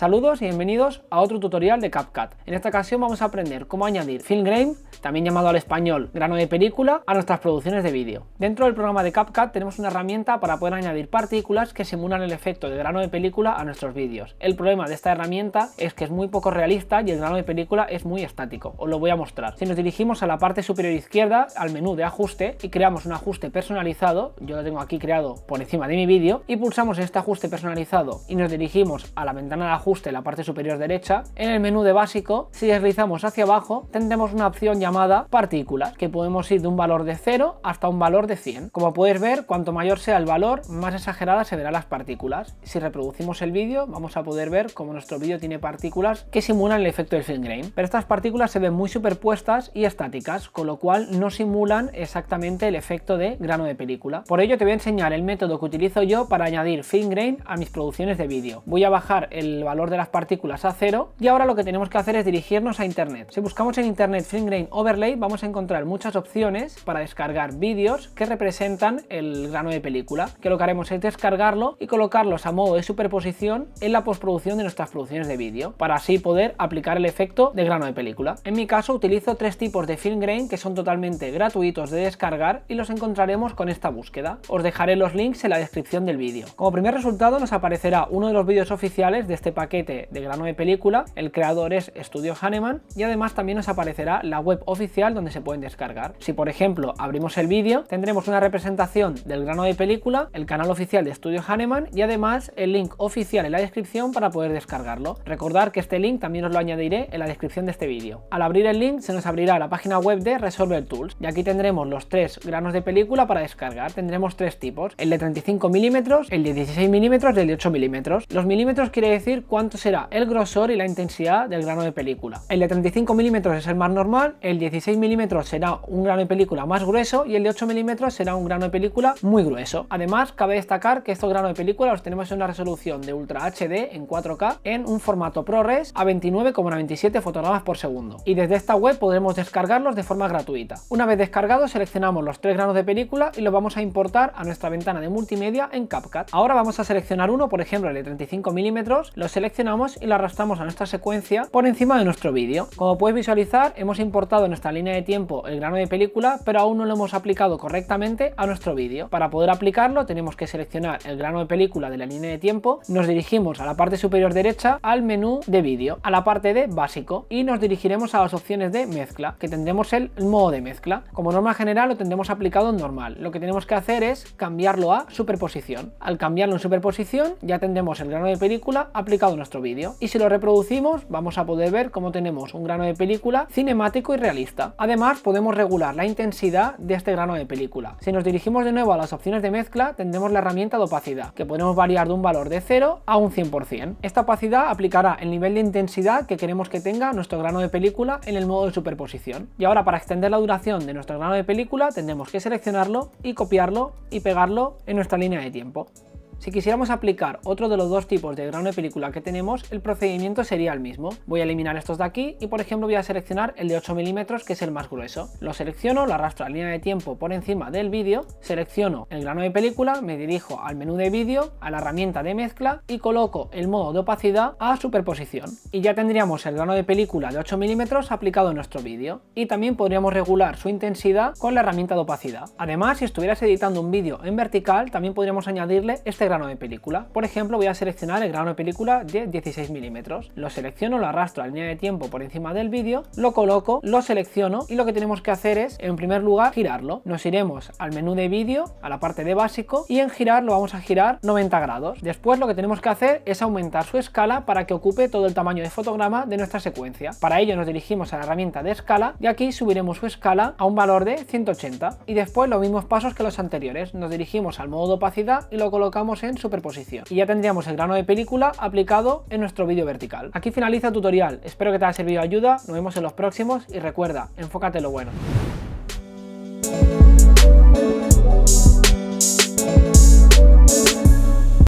Saludos y bienvenidos a otro tutorial de CapCut. En esta ocasión vamos a aprender cómo añadir film grain, también llamado al español grano de película, a nuestras producciones de vídeo. Dentro del programa de CapCut tenemos una herramienta para poder añadir partículas que simulan el efecto de grano de película a nuestros vídeos. El problema de esta herramienta es que es muy poco realista y el grano de película es muy estático. Os lo voy a mostrar. Si nos dirigimos a la parte superior izquierda, al menú de ajuste y creamos un ajuste personalizado, yo lo tengo aquí creado por encima de mi vídeo, y pulsamos este ajuste personalizado y nos dirigimos a la ventana de ajuste la parte superior derecha, en el menú de básico, si deslizamos hacia abajo, tendremos una opción llamada partículas, que podemos ir de un valor de 0 hasta un valor de 100. Como puedes ver, cuanto mayor sea el valor, más exagerada se verán las partículas. Si reproducimos el vídeo, vamos a poder ver como nuestro vídeo tiene partículas que simulan el efecto del film grain. Pero estas partículas se ven muy superpuestas y estáticas, con lo cual no simulan exactamente el efecto de grano de película. Por ello te voy a enseñar el método que utilizo yo para añadir fin grain a mis producciones de vídeo. Voy a bajar el valor de las partículas a cero y ahora lo que tenemos que hacer es dirigirnos a internet. Si buscamos en internet film grain Overlay vamos a encontrar muchas opciones para descargar vídeos que representan el grano de película, que lo que haremos es descargarlo y colocarlos a modo de superposición en la postproducción de nuestras producciones de vídeo, para así poder aplicar el efecto de grano de película. En mi caso utilizo tres tipos de film grain que son totalmente gratuitos de descargar y los encontraremos con esta búsqueda. Os dejaré los links en la descripción del vídeo. Como primer resultado nos aparecerá uno de los vídeos oficiales de este paquete de grano de película, el creador es Studio Hanneman y además también nos aparecerá la web oficial donde se pueden descargar. Si por ejemplo abrimos el vídeo, tendremos una representación del grano de película, el canal oficial de Studio Hanneman y además el link oficial en la descripción para poder descargarlo. Recordar que este link también os lo añadiré en la descripción de este vídeo. Al abrir el link se nos abrirá la página web de Resolver Tools y aquí tendremos los tres granos de película para descargar. Tendremos tres tipos, el de 35 milímetros, el de 16 milímetros y el de 8 milímetros. Los milímetros quiere decir cuánto cuánto será el grosor y la intensidad del grano de película. El de 35 mm es el más normal, el 16 milímetros será un grano de película más grueso y el de 8 milímetros será un grano de película muy grueso. Además, cabe destacar que estos granos de película los tenemos en una resolución de Ultra HD en 4K en un formato ProRes a 29,97 fotogramas por segundo. Y desde esta web podremos descargarlos de forma gratuita. Una vez descargados, seleccionamos los tres granos de película y los vamos a importar a nuestra ventana de multimedia en CapCut. Ahora vamos a seleccionar uno, por ejemplo el de 35 mm lo seleccionamos y la arrastramos a nuestra secuencia por encima de nuestro vídeo. Como puedes visualizar, hemos importado en nuestra línea de tiempo el grano de película, pero aún no lo hemos aplicado correctamente a nuestro vídeo. Para poder aplicarlo, tenemos que seleccionar el grano de película de la línea de tiempo, nos dirigimos a la parte superior derecha al menú de vídeo, a la parte de básico, y nos dirigiremos a las opciones de mezcla, que tendremos el modo de mezcla. Como norma general lo tendremos aplicado en normal. Lo que tenemos que hacer es cambiarlo a superposición. Al cambiarlo en superposición ya tendremos el grano de película aplicado nuestro vídeo. Y si lo reproducimos, vamos a poder ver cómo tenemos un grano de película cinemático y realista. Además, podemos regular la intensidad de este grano de película. Si nos dirigimos de nuevo a las opciones de mezcla, tendremos la herramienta de opacidad, que podemos variar de un valor de 0 a un 100%. Esta opacidad aplicará el nivel de intensidad que queremos que tenga nuestro grano de película en el modo de superposición. Y ahora, para extender la duración de nuestro grano de película, tendremos que seleccionarlo y copiarlo y pegarlo en nuestra línea de tiempo. Si quisiéramos aplicar otro de los dos tipos de grano de película que tenemos, el procedimiento sería el mismo. Voy a eliminar estos de aquí y por ejemplo voy a seleccionar el de 8 milímetros que es el más grueso. Lo selecciono, lo arrastro a la línea de tiempo por encima del vídeo, selecciono el grano de película, me dirijo al menú de vídeo, a la herramienta de mezcla y coloco el modo de opacidad a superposición. Y ya tendríamos el grano de película de 8 milímetros aplicado en nuestro vídeo. Y también podríamos regular su intensidad con la herramienta de opacidad. Además, si estuvieras editando un vídeo en vertical, también podríamos añadirle este grano de película. Por ejemplo, voy a seleccionar el grano de película de 16 milímetros. Lo selecciono, lo arrastro a la línea de tiempo por encima del vídeo, lo coloco, lo selecciono y lo que tenemos que hacer es, en primer lugar, girarlo. Nos iremos al menú de vídeo, a la parte de básico y en girar lo vamos a girar 90 grados. Después lo que tenemos que hacer es aumentar su escala para que ocupe todo el tamaño de fotograma de nuestra secuencia. Para ello nos dirigimos a la herramienta de escala y aquí subiremos su escala a un valor de 180 y después los mismos pasos que los anteriores. Nos dirigimos al modo opacidad y lo colocamos en superposición. Y ya tendríamos el grano de película aplicado en nuestro vídeo vertical. Aquí finaliza el tutorial, espero que te haya servido de ayuda, nos vemos en los próximos y recuerda, enfócate lo bueno.